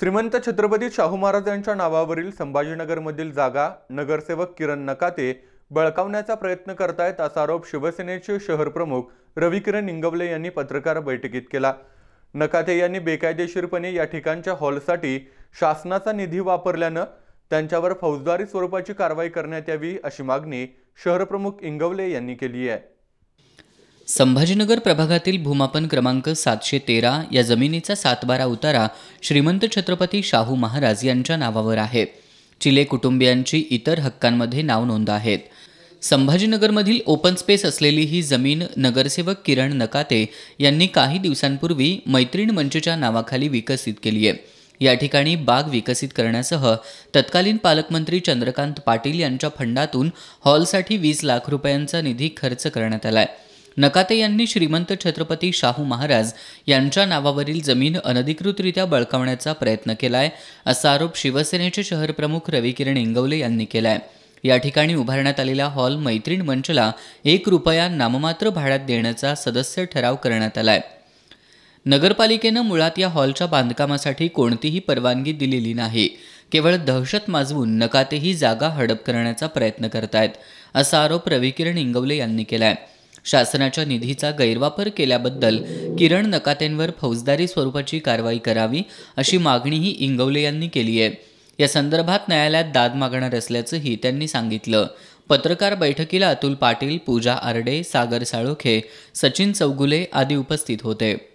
श्रीमंत छत्रपती शाहू महाराजांच्या नावावरील संभाजीनगरमधील जागा नगरसेवक किरण नकाते बळकावण्याचा प्रयत्न करतायत असा आरोप शिवसेनेचे शहरप्रमुख रविकिरण इंगवले यांनी पत्रकार बैठकीत केला नकाते यांनी बेकायदेशीरपणे या ठिकाणच्या हॉलसाठी शासनाचा निधी वापरल्यानं त्यांच्यावर फौजदारी स्वरूपाची कारवाई करण्यात यावी अशी मागणी शहरप्रमुख इंगवले यांनी केली आहे संभाजीनगर प्रभागातील भूमापन क्रमांक सातशे तेरा या जमिनीचा सातबारा उतारा श्रीमंत छत्रपती शाहू महाराज यांच्या नावावर आहे चिले कुटुंबियांची इतर हक्कांमध्ये नाव नोंद आहेत संभाजीनगरमधील ओपन स्पेस असलेली ही जमीन नगरसेवक किरण नकाते यांनी काही दिवसांपूर्वी मैत्रीण मंचच्या नावाखाली विकसित केली आहे या ठिकाणी बाग विकसित करण्यासह तत्कालीन पालकमंत्री चंद्रकांत पाटील यांच्या फंडातून हॉलसाठी वीस लाख रुपयांचा निधी खर्च करण्यात आला आहे नकाते यांनी श्रीमंत छत्रपती शाहू महाराज यांच्या नावावरील जमीन अनधिकृतरित्या बळकावण्याचा प्रयत्न केलाय असा आरोप शिवसेनेचे शहरप्रमुख रविकिरण इंगवले यांनी केलाय या ठिकाणी उभारण्यात आलेला हॉल मैत्रीण मंचला एक रुपया नाममात्र भाड्यात देण्याचा सदस्य ठराव करण्यात आलाय नगरपालिकेनं मुळात या हॉलच्या बांधकामासाठी कोणतीही परवानगी दिलेली नाही केवळ दहशत माजवून नकातेही जागा हडप करण्याचा प्रयत्न करतायत असा आरोप रविकिरण इंगवले यांनी केलाय शासनाच्या निधीचा गैरवापर केल्याबद्दल किरण नकात्यांवर फौजदारी स्वरूपाची कारवाई करावी अशी मागणीही इंगवले यांनी केली आहे या संदर्भात न्यायालयात दाद मागणार असल्याचंही त्यांनी सांगितलं पत्रकार बैठकीला अतुल पाटील पूजा आरडे सागर साळोखे सचिन चौगुले आदी उपस्थित होते